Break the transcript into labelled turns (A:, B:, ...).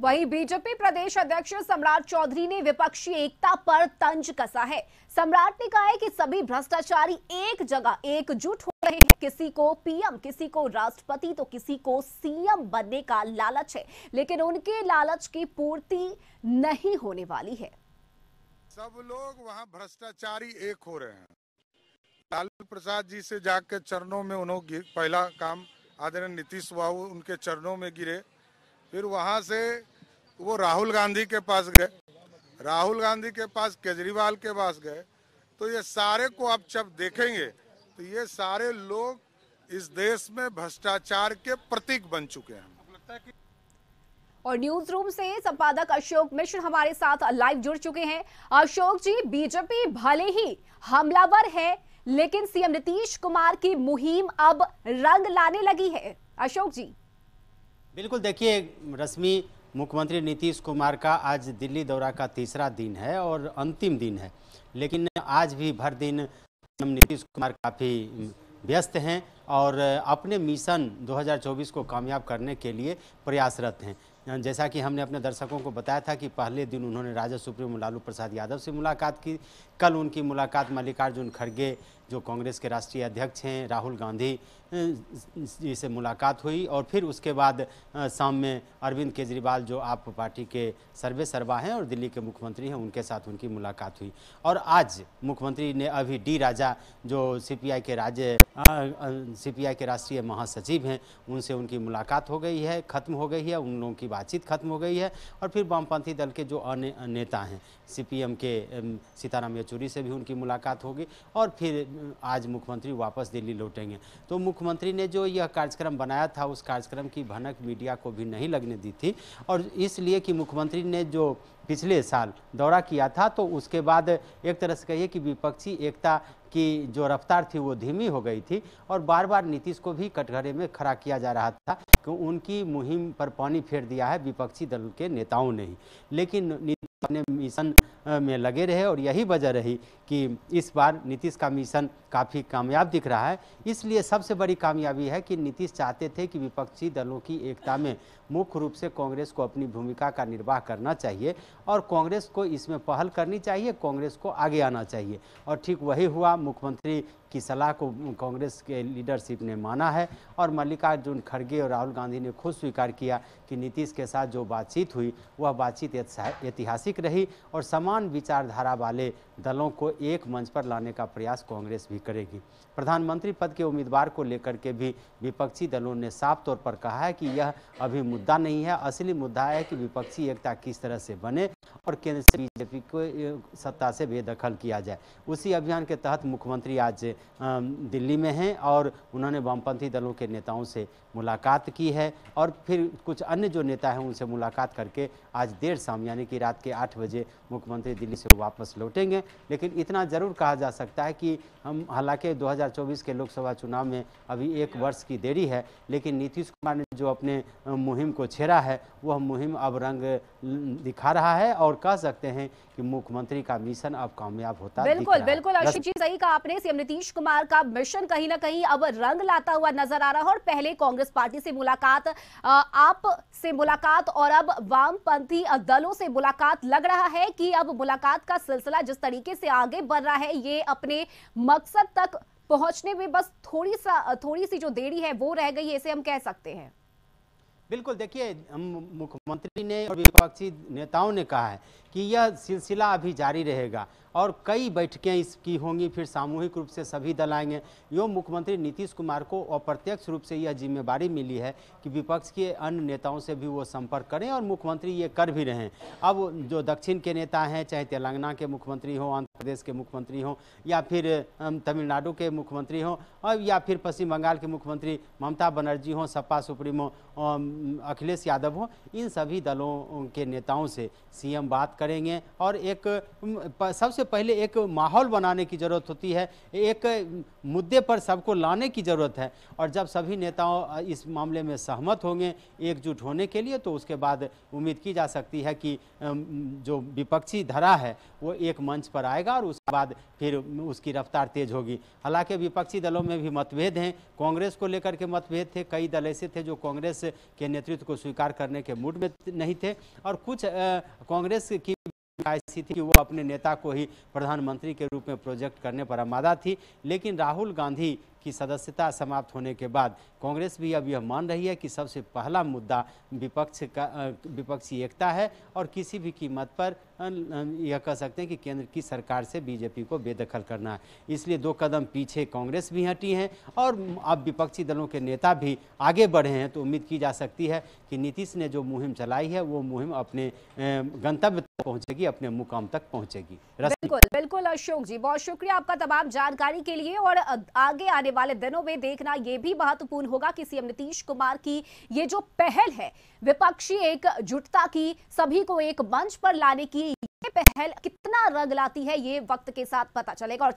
A: वहीं बीजेपी प्रदेश अध्यक्ष सम्राट चौधरी ने विपक्षी एकता पर तंज कसा है सम्राट ने कहा है कि सभी भ्रष्टाचारी एक जगह एकजुट हो रहे हैं किसी को पीएम किसी को राष्ट्रपति तो किसी को सीएम बनने का लालच है लेकिन उनके लालच की पूर्ति नहीं होने वाली है
B: सब लोग वहाँ भ्रष्टाचारी एक हो रहे हैं लालू प्रसाद जी से जाकर चरणों में उन्होंने पहला काम आदरणीय नीतीश बाबू उनके चरणों में गिरे फिर वहाँ से वो राहुल गांधी के पास गए राहुल गांधी के पास केजरीवाल के पास गए तो ये सारे को आप जब देखेंगे तो ये सारे लोग इस देश में भ्रष्टाचार के प्रतीक बन चुके हैं और न्यूज
A: रूम से संपादक अशोक मिश्र हमारे साथ लाइव जुड़ चुके हैं अशोक जी बीजेपी भले ही हमलावर है लेकिन सीएम नीतीश कुमार की मुहिम अब रंग लाने लगी है अशोक जी
B: बिल्कुल देखिए रश्मि मुख्यमंत्री नीतीश कुमार का आज दिल्ली दौरा का तीसरा दिन है और अंतिम दिन है लेकिन आज भी भर दिन नीतीश कुमार काफ़ी व्यस्त हैं और अपने मिशन 2024 को कामयाब करने के लिए प्रयासरत हैं जैसा कि हमने अपने दर्शकों को बताया था कि पहले दिन उन्होंने राजद सुप्रीमो लालू प्रसाद यादव से मुलाकात की कल उनकी मुलाकात मल्लिकार्जुन खड़गे जो कांग्रेस के राष्ट्रीय अध्यक्ष हैं राहुल गांधी जी से मुलाकात हुई और फिर उसके बाद शाम में अरविंद केजरीवाल जो आप पार्टी के सर्वे सर्वा हैं और दिल्ली के मुख्यमंत्री हैं उनके साथ उनकी मुलाकात हुई और आज मुख्यमंत्री ने अभी डी राजा जो सीपीआई के राज्य सीपीआई के राष्ट्रीय महासचिव हैं उनसे उनकी मुलाकात हो गई है खत्म हो गई है उन लोगों की बातचीत खत्म हो गई है और फिर वामपंथी दल के जो अन्य नेता हैं सीपीएम के सीताराम येचुरी से भी उनकी मुलाकात होगी और फिर आज मुख्यमंत्री वापस दिल्ली लौटेंगे तो मुख्यमंत्री ने जो यह कार्यक्रम बनाया था उस कार्यक्रम की भनक मीडिया को भी नहीं लगने दी थी और इसलिए कि मुख्यमंत्री ने जो पिछले साल दौरा किया था तो उसके बाद एक तरह से कहिए कि विपक्षी एकता कि जो रफ्तार थी वो धीमी हो गई थी और बार बार नीतीश को भी कटघरे में खड़ा किया जा रहा था कि उनकी मुहिम पर पानी फेर दिया है विपक्षी दल के नेताओं ने ही लेकिन नीतीश ने मिशन में लगे रहे और यही वजह रही कि इस बार नीतीश का मिशन काफ़ी कामयाब दिख रहा है इसलिए सबसे बड़ी कामयाबी है कि नीतीश चाहते थे कि विपक्षी दलों की एकता में मुख्य रूप से कांग्रेस को अपनी भूमिका का निर्वाह करना चाहिए और कांग्रेस को इसमें पहल करनी चाहिए कांग्रेस को आगे आना चाहिए और ठीक वही हुआ मुख्यमंत्री की सलाह को कांग्रेस के लीडरशिप ने माना है और मल्लिकार्जुन खड़गे और राहुल गांधी ने खुद स्वीकार किया कि नीतीश के साथ जो बातचीत हुई वह बातचीत ऐतिहासिक रही और समाज समान विचारधारा वाले दलों को एक मंच पर लाने का प्रयास कांग्रेस भी करेगी प्रधानमंत्री पद के उम्मीदवार को लेकर के भी विपक्षी दलों ने साफ तौर पर कहा है कि यह अभी मुद्दा नहीं है असली मुद्दा है कि विपक्षी एकता किस तरह से बने और केंद्र से बीजेपी को सत्ता से बेदखल किया जाए उसी अभियान के तहत मुख्यमंत्री आज दिल्ली में हैं और उन्होंने वामपंथी दलों के नेताओं से मुलाकात की है और फिर कुछ अन्य जो नेता हैं उनसे मुलाकात करके आज देर शाम यानी कि रात के आठ बजे मुख्यमंत्री दिल्ली से वापस लौटेंगे लेकिन इतना ज़रूर कहा जा सकता है कि हम हालांकि 2024 के लोकसभा चुनाव में अभी एक वर्ष की देरी है लेकिन नीतीश कुमार ने जो अपने मुहिम को छेड़ा है वह मुहिम अब रंग दिखा रहा है और और कह सकते हैं कि मुख्यमंत्री का मिशन अब कामयाब होता बिल्कुल बिल्कुल अशित जी
A: सही कहा आपने सीएम नीतीश कुमार का मिशन कहीं ना कहीं अब रंग लाता हुआ नजर आ रहा है और पहले कांग्रेस पार्टी से मुलाकात आप से मुलाकात और अब वामपंथी दलों से मुलाकात लग रहा है कि अब मुलाकात का सिलसिला जिस तरीके से आगे बढ़ रहा है ये अपने मकसद तक पहुंचने में बस थोड़ी सा थोड़ी सी जो देरी है वो रह गई है इसे हम कह सकते हैं
B: बिल्कुल देखिए मुख्यमंत्री ने और विपक्षी नेताओं ने कहा है कि यह सिलसिला अभी जारी रहेगा और कई बैठकें इसकी होंगी फिर सामूहिक रूप से सभी दल आएंगे यो मुख्यमंत्री नीतीश कुमार को अप्रत्यक्ष रूप से यह जिम्मेवारी मिली है कि विपक्ष के अन्य नेताओं से भी वो संपर्क करें और मुख्यमंत्री ये कर भी रहे हैं अब जो दक्षिण के नेता हैं चाहे तेलंगाना के मुख्यमंत्री हों प्रदेश के मुख्यमंत्री हों या फिर तमिलनाडु के मुख्यमंत्री हों और या फिर पश्चिम बंगाल के मुख्यमंत्री ममता बनर्जी हों सपा सुप्रीमो अखिलेश यादव हों इन सभी दलों के नेताओं से सीएम बात करेंगे और एक सबसे पहले एक माहौल बनाने की ज़रूरत होती है एक मुद्दे पर सबको लाने की ज़रूरत है और जब सभी नेताओं इस मामले में सहमत होंगे एकजुट होने के लिए तो उसके बाद उम्मीद की जा सकती है कि जो विपक्षी धरा है वो एक मंच पर आएगा जाएगा और उसके बाद फिर उसकी रफ्तार तेज होगी हालांकि विपक्षी दलों में भी मतभेद हैं कांग्रेस को लेकर के मतभेद थे कई दल ऐसे थे जो कांग्रेस के नेतृत्व को स्वीकार करने के मूड में नहीं थे और कुछ कांग्रेस की ऐसी थी कि वो अपने नेता को ही प्रधानमंत्री के रूप में प्रोजेक्ट करने पर आमादा थी लेकिन राहुल गांधी की सदस्यता समाप्त होने के बाद कांग्रेस भी अब यह मान रही है कि सबसे पहला मुद्दा विपक्ष का विपक्षी एकता है और किसी भी कीमत पर यह कह सकते हैं कि केंद्र की सरकार से बीजेपी को बेदखल करना है इसलिए दो कदम पीछे कांग्रेस भी हटी हैं और अब विपक्षी दलों के नेता भी आगे बढ़े हैं तो उम्मीद की जा सकती है कि नीतीश ने जो मुहिम चलाई है वो मुहिम अपने गंतव्य तक पहुंचेगी अपने मुकाम तक पहुंचेगी बिल्कुल
A: बिल्कुल अशोक जी बहुत शुक्रिया आपका तमाम जानकारी के लिए और आगे आने वाले दिनों में देखना यह भी महत्वपूर्ण होगा कि सीएम नीतीश कुमार की ये जो पहल है विपक्षी एक जुटता की सभी को एक मंच पर लाने की ये पहल कितना रंग लाती है ये वक्त के साथ पता चलेगा और